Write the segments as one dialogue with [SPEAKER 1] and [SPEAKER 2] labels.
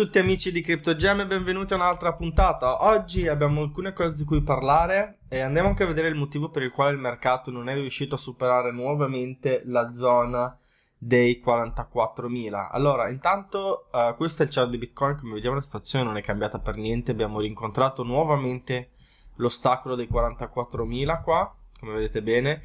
[SPEAKER 1] tutti amici di CryptoGem e benvenuti a un'altra puntata. Oggi abbiamo alcune cose di cui parlare e andiamo anche a vedere il motivo per il quale il mercato non è riuscito a superare nuovamente la zona dei 44.000. Allora, intanto uh, questo è il chart di Bitcoin, come vediamo la situazione non è cambiata per niente, abbiamo rincontrato nuovamente l'ostacolo dei 44.000 qua, come vedete bene,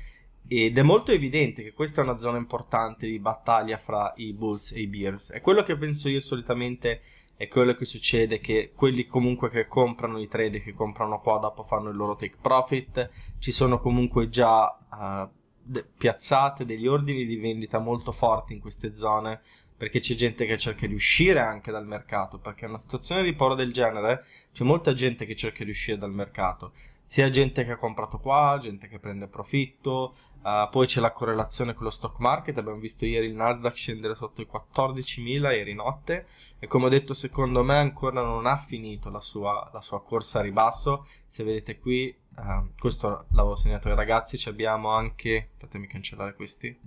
[SPEAKER 1] ed è molto evidente che questa è una zona importante di battaglia fra i bulls e i bears. È quello che penso io solitamente è quello che succede che quelli comunque che comprano i trade che comprano qua dopo fanno il loro take profit ci sono comunque già uh, de- piazzate degli ordini di vendita molto forti in queste zone perché c'è gente che cerca di uscire anche dal mercato perché in una situazione di paura del genere c'è molta gente che cerca di uscire dal mercato sia gente che ha comprato qua, gente che prende profitto, Uh, poi c'è la correlazione con lo stock market, abbiamo visto ieri il Nasdaq scendere sotto i 14.000 ieri notte e come ho detto secondo me ancora non ha finito la sua, la sua corsa a ribasso, se vedete qui, uh, questo l'avevo segnato ai ragazzi, ci abbiamo anche, fatemi cancellare questi,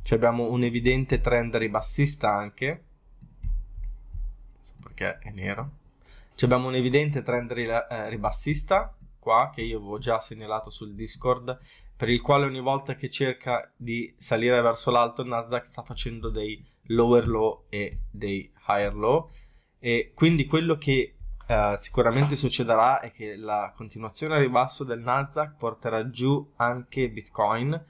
[SPEAKER 1] ci abbiamo un evidente trend ribassista anche, non so perché è nero, ci abbiamo un evidente trend eh, ribassista qua che io avevo già segnalato sul Discord, per il quale ogni volta che cerca di salire verso l'alto il Nasdaq sta facendo dei lower low e dei higher low. E quindi quello che eh, sicuramente succederà è che la continuazione a ribasso del Nasdaq porterà giù anche Bitcoin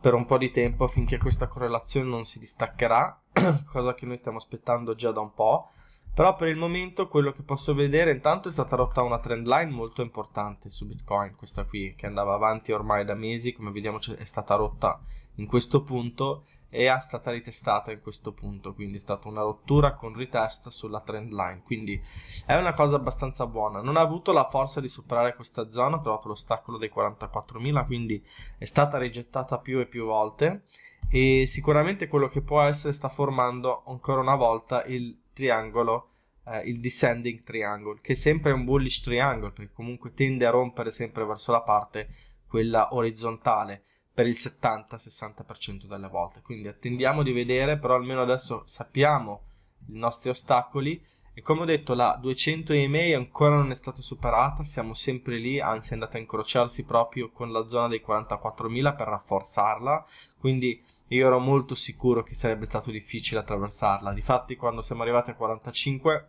[SPEAKER 1] per un po' di tempo finché questa correlazione non si distaccherà, cosa che noi stiamo aspettando già da un po'. Però per il momento quello che posso vedere intanto è stata rotta una trend line molto importante su Bitcoin, questa qui che andava avanti ormai da mesi, come vediamo è stata rotta in questo punto e è stata ritestata in questo punto, quindi è stata una rottura con ritest sulla trend line, quindi è una cosa abbastanza buona. Non ha avuto la forza di superare questa zona, ha trovato l'ostacolo dei 44.000, quindi è stata rigettata più e più volte e sicuramente quello che può essere sta formando ancora una volta il triangolo, eh, il descending triangle, che sempre è un bullish triangle perché comunque tende a rompere sempre verso la parte quella orizzontale per il 70-60% delle volte. Quindi attendiamo di vedere, però almeno adesso sappiamo i nostri ostacoli e come ho detto la 200 EMA ancora non è stata superata, siamo sempre lì, anzi è andata a incrociarsi proprio con la zona dei 44.000 per rafforzarla, quindi io ero molto sicuro che sarebbe stato difficile attraversarla. Difatti, quando siamo arrivati a 45,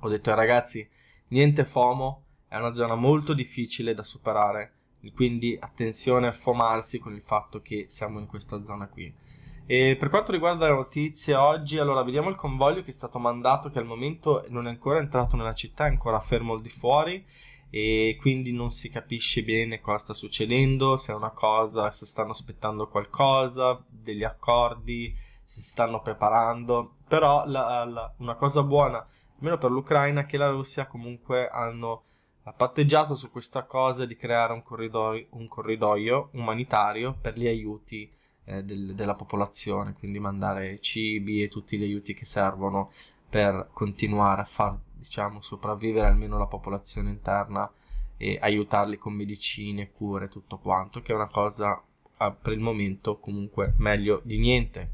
[SPEAKER 1] ho detto ai eh, ragazzi: niente FOMO, è una zona molto difficile da superare. Quindi attenzione a fomarsi con il fatto che siamo in questa zona qui. E per quanto riguarda le notizie oggi, allora vediamo il convoglio che è stato mandato, che al momento non è ancora entrato nella città, è ancora fermo al di fuori e quindi non si capisce bene cosa sta succedendo, se è una cosa, se stanno aspettando qualcosa, degli accordi, si stanno preparando, però la, la, una cosa buona, almeno per l'Ucraina, è che la Russia comunque hanno patteggiato su questa cosa di creare un corridoio, un corridoio umanitario per gli aiuti eh, del, della popolazione, quindi mandare cibi e tutti gli aiuti che servono per continuare a fare diciamo, sopravvivere almeno la popolazione interna e aiutarli con medicine, cure, tutto quanto, che è una cosa per il momento comunque meglio di niente.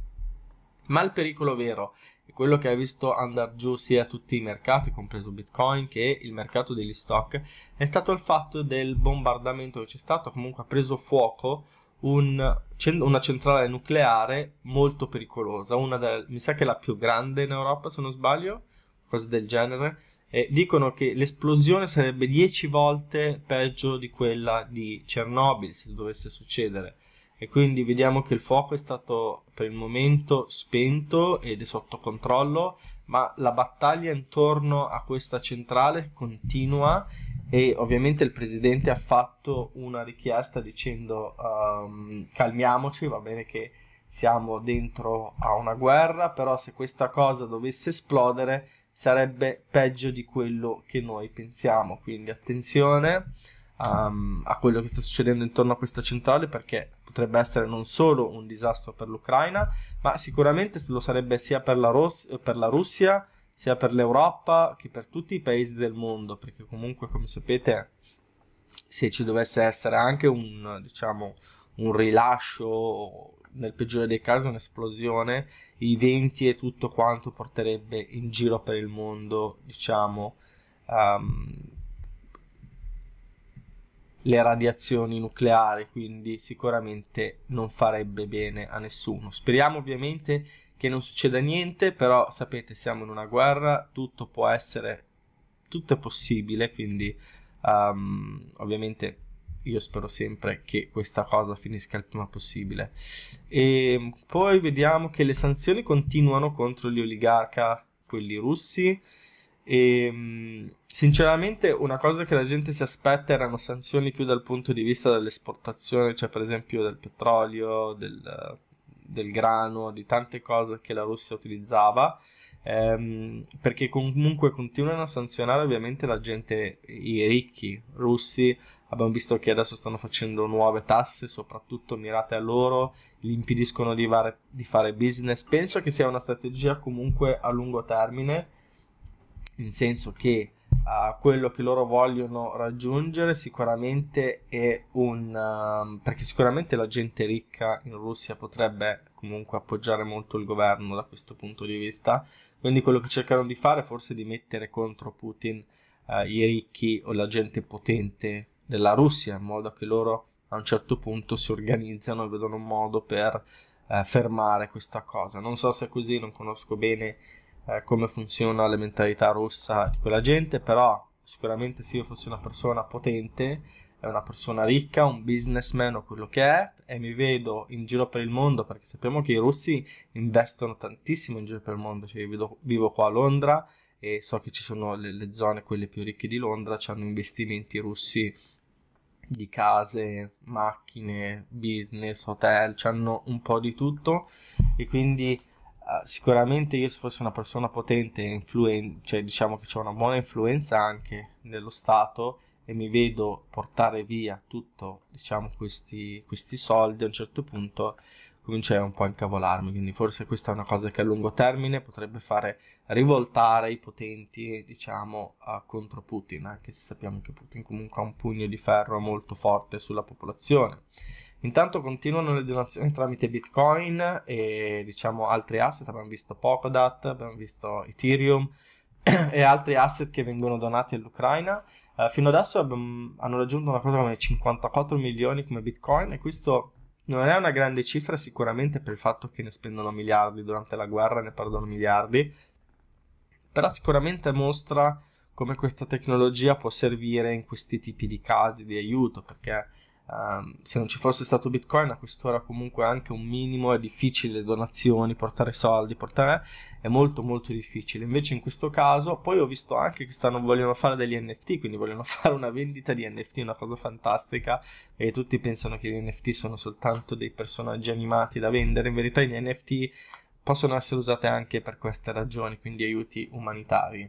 [SPEAKER 1] Ma il pericolo vero è quello che ha visto andare giù sia tutti i mercati, compreso Bitcoin, che il mercato degli stock, è stato il fatto del bombardamento che c'è stato, comunque ha preso fuoco un, una centrale nucleare molto pericolosa, una del, mi sa che è la più grande in Europa se non sbaglio, cose del genere, e dicono che l'esplosione sarebbe 10 volte peggio di quella di Chernobyl se dovesse succedere. E quindi vediamo che il fuoco è stato per il momento spento ed è sotto controllo, ma la battaglia intorno a questa centrale continua e ovviamente il presidente ha fatto una richiesta dicendo um, calmiamoci, va bene che siamo dentro a una guerra, però se questa cosa dovesse esplodere sarebbe peggio di quello che noi pensiamo. Quindi attenzione um, a quello che sta succedendo intorno a questa centrale perché potrebbe essere non solo un disastro per l'Ucraina, ma sicuramente lo sarebbe sia per la, Ross- per la Russia, sia per l'Europa che per tutti i paesi del mondo, perché comunque come sapete se ci dovesse essere anche un diciamo un rilascio, nel peggiore dei casi un'esplosione, i venti e tutto quanto porterebbe in giro per il mondo, diciamo, um, le radiazioni nucleari, quindi sicuramente non farebbe bene a nessuno. Speriamo ovviamente che non succeda niente, però sapete, siamo in una guerra, tutto può essere, tutto è possibile, quindi um, ovviamente io spero sempre che questa cosa finisca il prima possibile. E ehm, poi vediamo che le sanzioni continuano contro gli oligarca, quelli russi. E, ehm, sinceramente, una cosa che la gente si aspetta erano sanzioni più dal punto di vista dell'esportazione, cioè per esempio del petrolio, del, del grano, di tante cose che la Russia utilizzava. Ehm, perché comunque continuano a sanzionare ovviamente la gente, i ricchi russi, Abbiamo visto che adesso stanno facendo nuove tasse, soprattutto mirate a loro, li impediscono di, var- di fare business. Penso che sia una strategia comunque a lungo termine, nel senso che uh, quello che loro vogliono raggiungere sicuramente è un... Uh, perché sicuramente la gente ricca in Russia potrebbe comunque appoggiare molto il governo da questo punto di vista, quindi quello che cercano di fare è forse di mettere contro Putin uh, i ricchi o la gente potente della Russia, in modo che loro a un certo punto si organizzano e vedono un modo per eh, fermare questa cosa. Non so se è così, non conosco bene eh, come funziona la mentalità russa di quella gente, però sicuramente se io fossi una persona potente, una persona ricca, un businessman o quello che è, e mi vedo in giro per il mondo, perché sappiamo che i russi investono tantissimo in giro per il mondo, cioè io vedo, vivo qua a Londra e so che ci sono le, le zone, quelle più ricche di Londra, hanno investimenti russi di case, macchine, business, hotel, hanno un po' di tutto e quindi uh, sicuramente io se fossi una persona potente, influen- cioè diciamo che ho una buona influenza anche nello Stato e mi vedo portare via tutto, diciamo, questi, questi soldi a un certo punto cominciai un po' a incavolarmi, quindi forse questa è una cosa che a lungo termine potrebbe fare rivoltare i potenti, diciamo, contro Putin, anche eh, se sappiamo che Putin comunque ha un pugno di ferro molto forte sulla popolazione. Intanto continuano le donazioni tramite Bitcoin e diciamo altri asset, abbiamo visto Polkadot, abbiamo visto Ethereum e altri asset che vengono donati all'Ucraina. Uh, fino adesso abbiamo, hanno raggiunto una cosa come 54 milioni come Bitcoin e questo non è una grande cifra sicuramente per il fatto che ne spendono miliardi durante la guerra, ne perdono miliardi, però sicuramente mostra come questa tecnologia può servire in questi tipi di casi di aiuto, perché um, se non ci fosse stato Bitcoin a quest'ora comunque anche un minimo è difficile, donazioni, portare soldi, portare è molto molto difficile. Invece in questo caso poi ho visto anche che stanno vogliono fare degli NFT, quindi vogliono fare una vendita di NFT, una cosa fantastica e tutti pensano che gli NFT sono soltanto dei personaggi animati da vendere, in verità gli NFT possono essere usati anche per queste ragioni, quindi aiuti umanitari.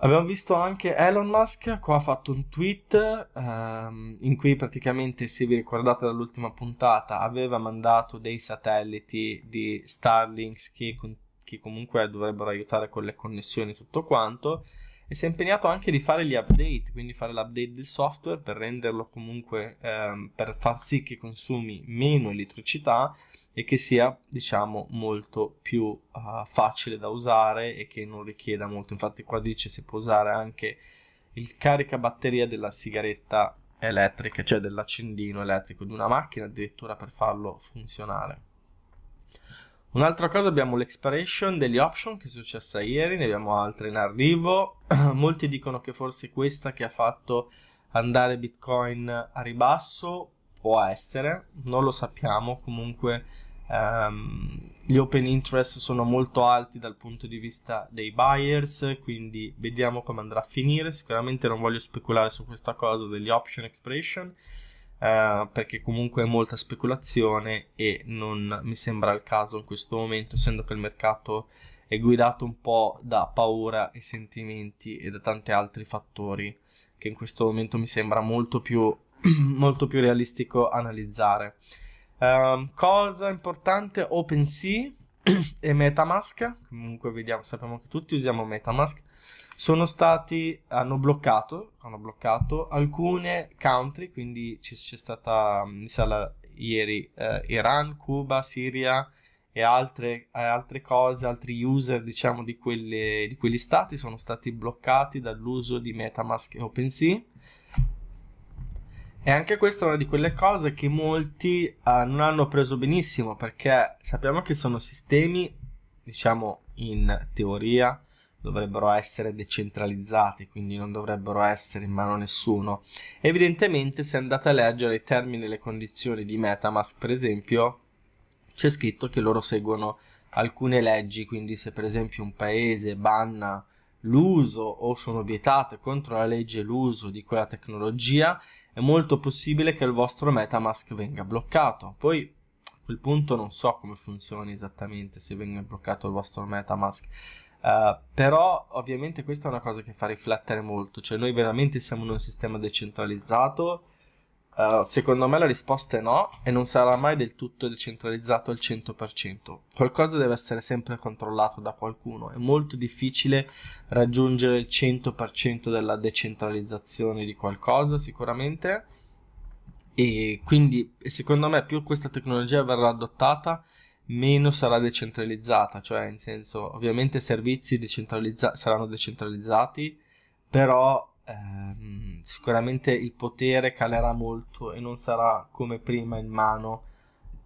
[SPEAKER 1] Abbiamo visto anche Elon Musk, qua ha fatto un tweet ehm, in cui praticamente, se vi ricordate dall'ultima puntata, aveva mandato dei satelliti di Starlink che, che, comunque dovrebbero aiutare con le connessioni e tutto quanto e si è impegnato anche di fare gli update, quindi fare l'update del software per renderlo comunque, ehm, per far sì che consumi meno elettricità e che sia diciamo molto più uh, facile da usare e che non richieda molto infatti qua dice si può usare anche il caricabatteria della sigaretta elettrica cioè dell'accendino elettrico di una macchina addirittura per farlo funzionare un'altra cosa abbiamo l'expiration degli option che è successa ieri ne abbiamo altre in arrivo molti dicono che forse questa che ha fatto andare bitcoin a ribasso può essere non lo sappiamo comunque Um, gli open interest sono molto alti dal punto di vista dei buyers, quindi vediamo come andrà a finire. Sicuramente non voglio speculare su questa cosa degli option expiration, uh, eh, perché comunque è molta speculazione e non mi sembra il caso in questo momento, essendo che il mercato è guidato un po' da paura e sentimenti e da tanti altri fattori che in questo momento mi sembra molto più, molto più realistico analizzare. Um, cosa importante, OpenSea e Metamask, comunque vediamo, sappiamo che tutti usiamo Metamask, sono stati, hanno bloccato, hanno bloccato alcune country, quindi c'è, c'è stata, mi sa, ieri eh, Iran, Cuba, Siria e altre, eh, altre, cose, altri user, diciamo, di, quelle, di quegli stati sono stati bloccati dall'uso di Metamask e OpenSea e anche questa è una di quelle cose che molti eh, non hanno preso benissimo perché sappiamo che sono sistemi, diciamo in teoria, dovrebbero essere decentralizzati, quindi non dovrebbero essere in mano a nessuno. Evidentemente, se andate a leggere i termini e le condizioni di Metamask, per esempio, c'è scritto che loro seguono alcune leggi, quindi se per esempio un paese banna l'uso o sono vietate contro la legge l'uso di quella tecnologia, è molto possibile che il vostro Metamask venga bloccato. Poi a quel punto non so come funzioni esattamente se venga bloccato il vostro Metamask. Uh, però ovviamente questa è una cosa che fa riflettere molto, cioè noi veramente siamo in un sistema decentralizzato eh, secondo me la risposta è no e non sarà mai del tutto decentralizzato al 100%. Qualcosa deve essere sempre controllato da qualcuno. È molto difficile raggiungere il 100% della decentralizzazione di qualcosa sicuramente. E quindi secondo me più questa tecnologia verrà adottata meno sarà decentralizzata, cioè in senso ovviamente i servizi decentralizza- saranno decentralizzati, però eh, sicuramente il potere calerà molto e non sarà come prima in mano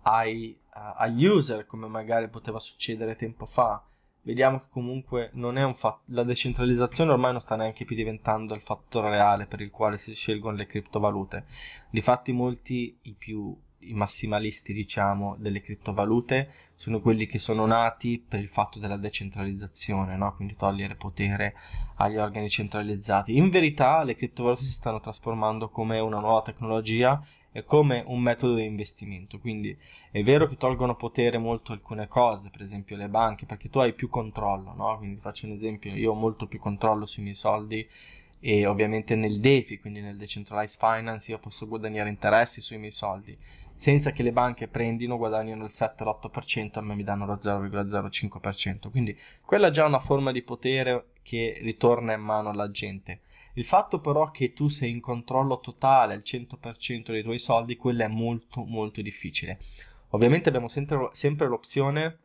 [SPEAKER 1] ai, uh, agli user come magari poteva succedere tempo fa. Vediamo che comunque non è un fatto, la decentralizzazione ormai non sta neanche più diventando il fattore reale per il quale si scelgono le criptovalute. Difatti molti, i più i massimalisti, diciamo, delle criptovalute sono quelli che sono nati per il fatto della decentralizzazione, no? quindi togliere potere agli organi centralizzati. In verità le criptovalute si stanno trasformando come una nuova tecnologia e come un metodo di investimento, quindi è vero che tolgono potere molto alcune cose, per esempio le banche, perché tu hai più controllo, no? quindi faccio un esempio, io ho molto più controllo sui miei soldi e ovviamente nel DeFi, quindi nel Decentralized Finance, io posso guadagnare interessi sui miei soldi senza che le banche prendino, guadagnano il 7-8%, a me mi danno lo 0,05%. Quindi quella è già una forma di potere che ritorna in mano alla gente. Il fatto però che tu sei in controllo totale al 100% dei tuoi soldi, quello è molto molto difficile. Ovviamente abbiamo sempre, sempre l'opzione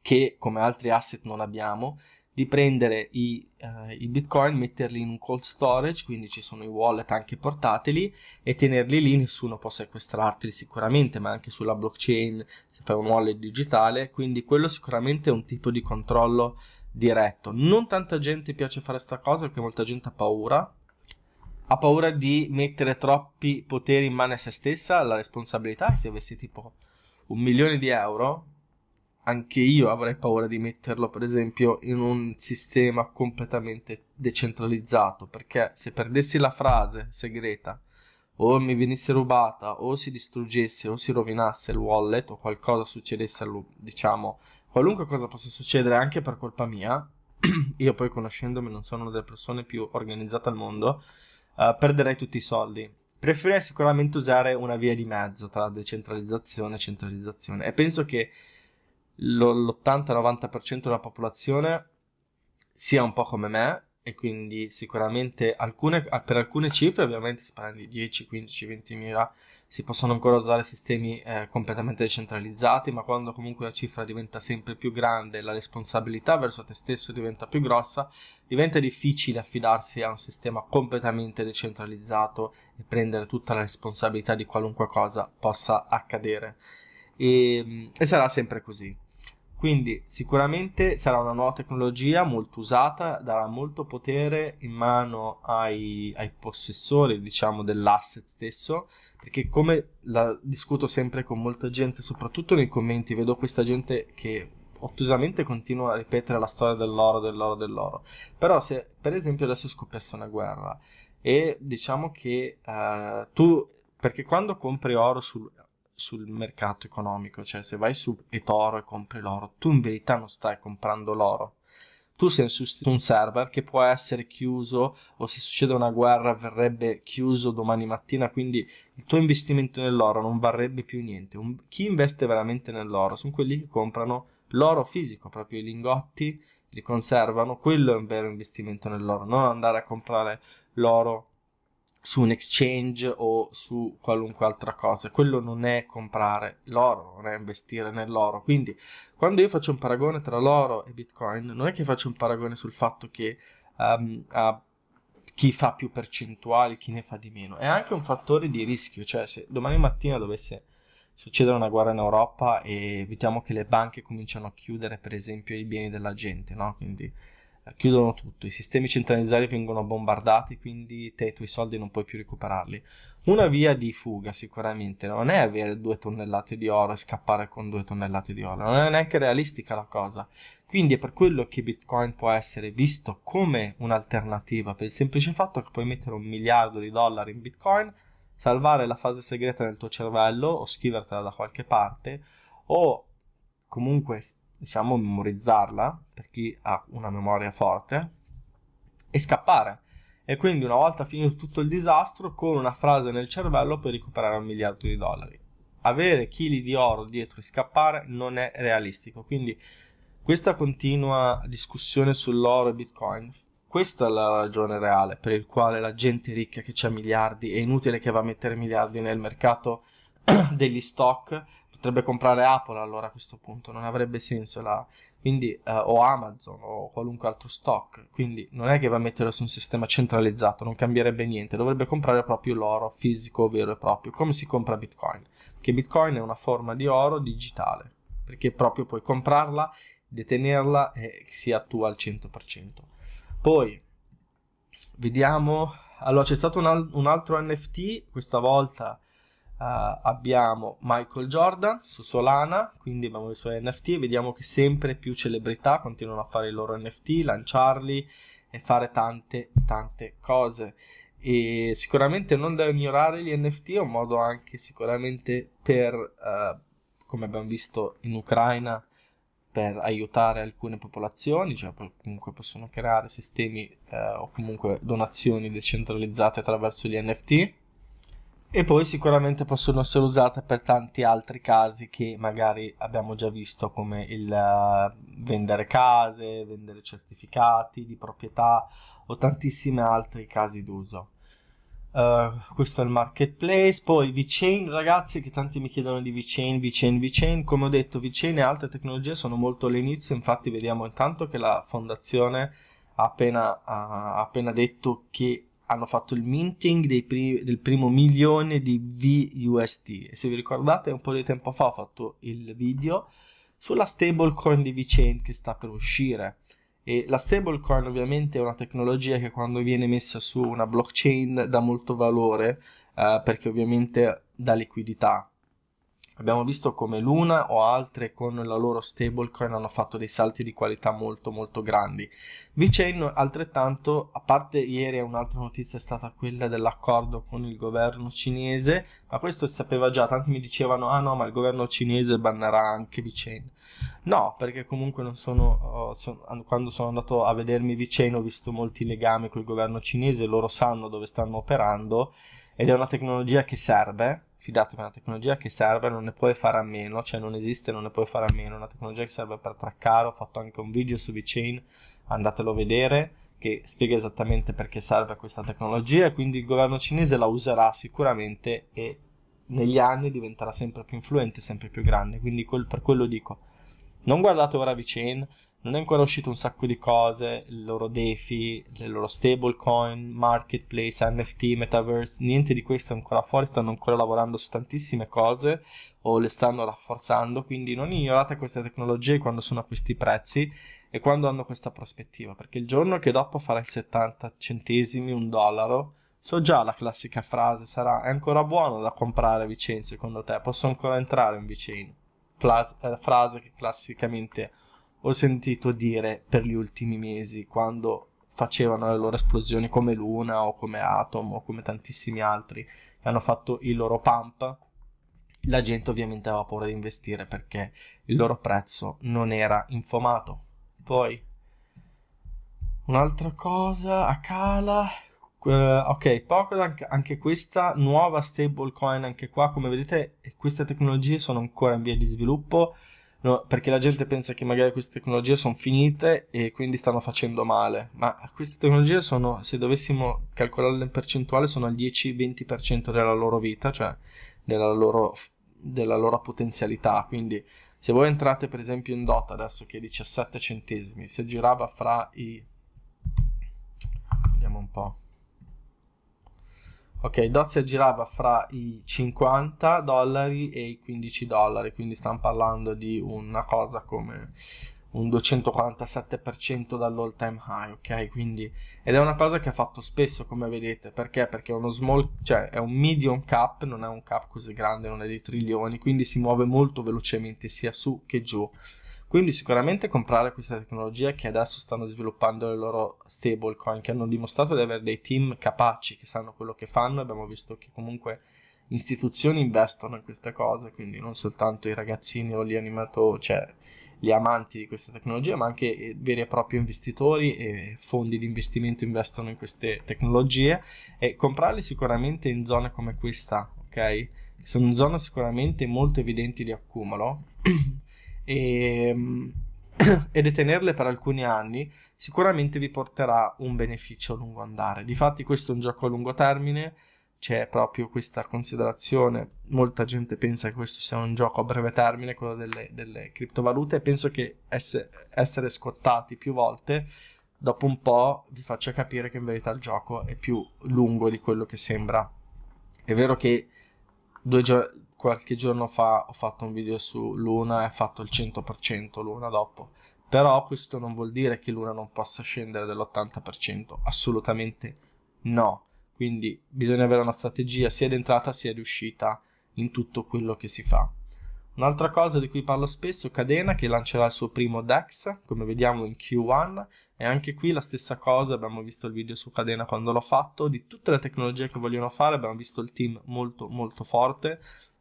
[SPEAKER 1] che come altri asset non abbiamo, di prendere i, eh, i, bitcoin, metterli in un cold storage, quindi ci sono i wallet anche portateli, e tenerli lì, nessuno può sequestrarteli sicuramente, ma anche sulla blockchain se fai un wallet digitale, quindi quello sicuramente è un tipo di controllo diretto. Non tanta gente piace fare questa cosa perché molta gente ha paura, ha paura di mettere troppi poteri in mano a se stessa, la responsabilità, se avessi tipo un milione di euro anche io avrei paura di metterlo, per esempio, in un sistema completamente decentralizzato, perché se perdessi la frase segreta o mi venisse rubata o si distruggesse o si rovinasse il wallet o qualcosa succedesse, diciamo, qualunque cosa possa succedere anche per colpa mia, io poi conoscendomi non sono una delle persone più organizzate al mondo, eh, perderei tutti i soldi. Preferirei sicuramente usare una via di mezzo tra decentralizzazione e centralizzazione e penso che l'80-90% della popolazione sia un po' come me e quindi sicuramente alcune, ah, per alcune cifre ovviamente si parla di 10, 15, 20 mila si possono ancora usare sistemi eh, completamente decentralizzati ma quando comunque la cifra diventa sempre più grande la responsabilità verso te stesso diventa più grossa diventa difficile affidarsi a un sistema completamente decentralizzato e prendere tutta la responsabilità di qualunque cosa possa accadere e, ehm, e sarà sempre così quindi sicuramente sarà una nuova tecnologia molto usata, darà molto potere in mano ai, ai possessori, diciamo, dell'asset stesso, perché come la, discuto sempre con molta gente, soprattutto nei commenti, vedo questa gente che ottusamente continua a ripetere la storia dell'oro, dell'oro, dell'oro. Però se per esempio adesso scoppiasse una guerra e diciamo che uh, tu perché quando compri oro sul, sul mercato economico, cioè se vai su eToro e compri l'oro, tu in verità non stai comprando l'oro. Tu sei su un server che può essere chiuso o se succede una guerra verrebbe chiuso domani mattina, quindi il tuo investimento nell'oro non varrebbe più niente. Un, chi investe veramente nell'oro sono quelli che comprano l'oro fisico, proprio i lingotti, li conservano, quello è un vero investimento nell'oro, non andare a comprare l'oro su un exchange o su qualunque altra cosa. Quello non è comprare l'oro, non è investire nell'oro. Quindi quando io faccio un paragone tra l'oro e Bitcoin, non è che faccio un paragone sul fatto che um, a chi fa più percentuali, chi ne fa di meno. È anche un fattore di rischio, cioè se domani mattina dovesse succedere una guerra in Europa e evitiamo che le banche cominciano a chiudere per esempio i beni della gente, no? Quindi chiudono tutto, i sistemi centralizzati vengono bombardati, quindi te i tuoi soldi non puoi più recuperarli. Una via di fuga sicuramente non è avere due tonnellate di oro e scappare con due tonnellate di oro, non è neanche realistica la cosa. Quindi è per quello che Bitcoin può essere visto come un'alternativa, per il semplice fatto che puoi mettere un miliardo di dollari in Bitcoin, salvare la fase segreta nel tuo cervello o scrivertela da qualche parte, o comunque diciamo, memorizzarla per chi ha una memoria forte e scappare. E quindi una volta finito tutto il disastro, con una frase nel cervello puoi recuperare un miliardo di dollari. Avere chili di oro dietro e scappare non è realistico. Quindi questa continua discussione sull'oro e Bitcoin questa è la ragione reale per la quale la gente ricca che ha miliardi è inutile che va a mettere miliardi nel mercato degli stock potrebbe comprare Apple allora a questo punto, non avrebbe senso la... quindi, eh, o Amazon o qualunque altro stock, quindi non è che va a metterlo su un sistema centralizzato, non cambierebbe niente, dovrebbe comprare proprio l'oro fisico vero e proprio, come si compra Bitcoin, perché Bitcoin è una forma di oro digitale, perché proprio puoi comprarla, detenerla e sia tua al 100%. Poi vediamo, allora c'è stato un, al- un altro NFT, questa volta Uh, abbiamo Michael Jordan su Solana, quindi abbiamo i suoi NFT e vediamo che sempre più celebrità continuano a fare i loro NFT, lanciarli e fare tante tante cose. E sicuramente non da ignorare gli NFT, è un modo anche sicuramente per, uh, come abbiamo visto in Ucraina, per aiutare alcune popolazioni, cioè comunque possono creare sistemi uh, o comunque donazioni decentralizzate attraverso gli NFT e poi sicuramente possono essere usate per tanti altri casi che magari abbiamo già visto come il eh, vendere case, vendere certificati di proprietà o tantissimi altri casi d'uso. Uh, questo è il marketplace, poi VeChain, ragazzi che tanti mi chiedono di VeChain, VeChain, VeChain, come ho detto VeChain e altre tecnologie sono molto all'inizio, infatti vediamo intanto che la fondazione ha appena, ha appena detto che hanno fatto il minting pri- del primo milione di VUSD e se vi ricordate un po' di tempo fa ho fatto il video sulla stablecoin di VeChain che sta per uscire e la stablecoin ovviamente è una tecnologia che quando viene messa su una blockchain dà molto valore eh, perché ovviamente dà liquidità Abbiamo visto come l'una o altre con la loro stablecoin hanno fatto dei salti di qualità molto molto grandi. Vicenno altrettanto, a parte ieri un'altra notizia è stata quella dell'accordo con il governo cinese, ma questo si sapeva già, tanti mi dicevano ah no ma il governo cinese bannerà anche Vicenno. No, perché comunque non sono, oh, quando sono andato a vedermi Vicenno ho visto molti legami col governo cinese, loro sanno dove stanno operando ed è una tecnologia che serve fidatevi, è una tecnologia che serve, non ne puoi fare a meno, cioè non esiste, non ne puoi fare a meno, è una tecnologia che serve per traccare, ho fatto anche un video su VeChain, andatelo a vedere, che spiega esattamente perché serve questa tecnologia quindi il governo cinese la userà sicuramente e negli anni diventerà sempre più influente, sempre più grande, quindi quel, per quello dico, non guardate ora VeChain, non è ancora uscito un sacco di cose, il loro DeFi, le loro stablecoin, marketplace, NFT, metaverse, niente di questo è ancora fuori, stanno ancora lavorando su tantissime cose o le stanno rafforzando, quindi non ignorate queste tecnologie quando sono a questi prezzi e quando hanno questa prospettiva, perché il giorno che dopo farà il 70 centesimi, un dollaro, so già la classica frase sarà è ancora buono da comprare Vicino secondo te, posso ancora entrare in Vicino? Fla- eh, frase che classicamente ho sentito dire per gli ultimi mesi quando facevano le loro esplosioni come Luna o come Atom o come tantissimi altri che hanno fatto il loro pump la gente ovviamente aveva paura di investire perché il loro prezzo non era infomato poi un'altra cosa a cala Uh, eh, ok, Pocodan, anche questa nuova stablecoin, anche qua, come vedete, queste tecnologie sono ancora in via di sviluppo. No, perché la gente pensa che magari queste tecnologie sono finite e quindi stanno facendo male, ma queste tecnologie sono, se dovessimo calcolarle in percentuale, sono al 10-20% della loro vita, cioè della loro, della loro, potenzialità. Quindi se voi entrate per esempio in Dota adesso che è 17 centesimi, se girava fra i... vediamo un po'. Ok, Dozia girava fra i 50 dollari e i 15 dollari, quindi stiamo parlando di una cosa come un 247% dall'all time high, ok? Quindi ed è una cosa che ha fatto spesso, come vedete, perché? Perché è uno small, cioè è un medium cap, non è un cap così grande, non è dei trilioni, quindi si muove molto velocemente sia su che giù. Quindi sicuramente comprare questa tecnologia che adesso stanno sviluppando le loro stablecoin, che hanno dimostrato di avere dei team capaci, che sanno quello che fanno, abbiamo visto che comunque istituzioni investono in queste cose, quindi non soltanto i ragazzini o gli animatori, cioè gli amanti di questa tecnologia, ma anche eh, veri e propri investitori e fondi di investimento investono in queste tecnologie e comprarli sicuramente in zone come questa, ok? Sono zone sicuramente molto evidenti di accumulo e, ehm, e detenerle per alcuni anni sicuramente vi porterà un beneficio a lungo andare. Difatti questo è un gioco a lungo termine, c'è proprio questa considerazione, molta gente pensa che questo sia un gioco a breve termine, quello delle, delle criptovalute, e penso che esse, essere scottati più volte dopo un po' vi faccia capire che in verità il gioco è più lungo di quello che sembra. È vero che due giorni qualche giorno fa ho fatto un video su Luna e ho fatto il 100% Luna dopo. Però questo non vuol dire che Luna non possa scendere dell'80%, assolutamente no. Quindi bisogna avere una strategia sia d'entrata sia di uscita in tutto quello che si fa. Un'altra cosa di cui parlo spesso, è Cadena che lancerà il suo primo DEX, come vediamo in Q1, e anche qui la stessa cosa, abbiamo visto il video su Cadena quando l'ho fatto, di tutte le tecnologie che vogliono fare, abbiamo visto il team molto molto forte,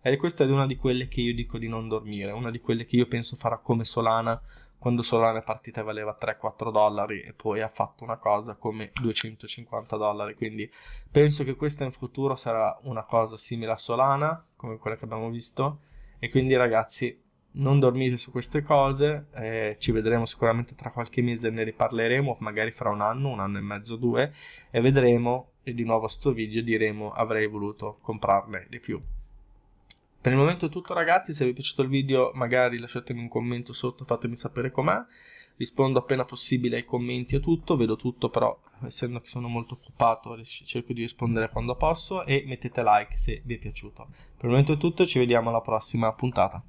[SPEAKER 1] e questa è una di quelle che io dico di non dormire, una di quelle che io penso farà come Solana quando Solana è partita valeva 3-4 dollari e poi ha fatto una cosa come 250 dollari. Quindi penso che questa in futuro sarà una cosa simile a Solana, come quella che abbiamo visto. E quindi ragazzi, non dormite su queste cose, eh, ci vedremo sicuramente tra qualche mese, ne riparleremo, magari fra un anno, un anno e mezzo, due, e vedremo, e di nuovo a sto video diremo avrei voluto comprarne di più. Per il momento è tutto ragazzi, se vi è piaciuto il video magari lasciatemi un commento sotto, fatemi sapere com'è, rispondo appena possibile ai commenti e tutto, vedo tutto però essendo che sono molto occupato cerco di rispondere quando posso e mettete like se vi è piaciuto. Per il momento è tutto, ci vediamo alla prossima puntata.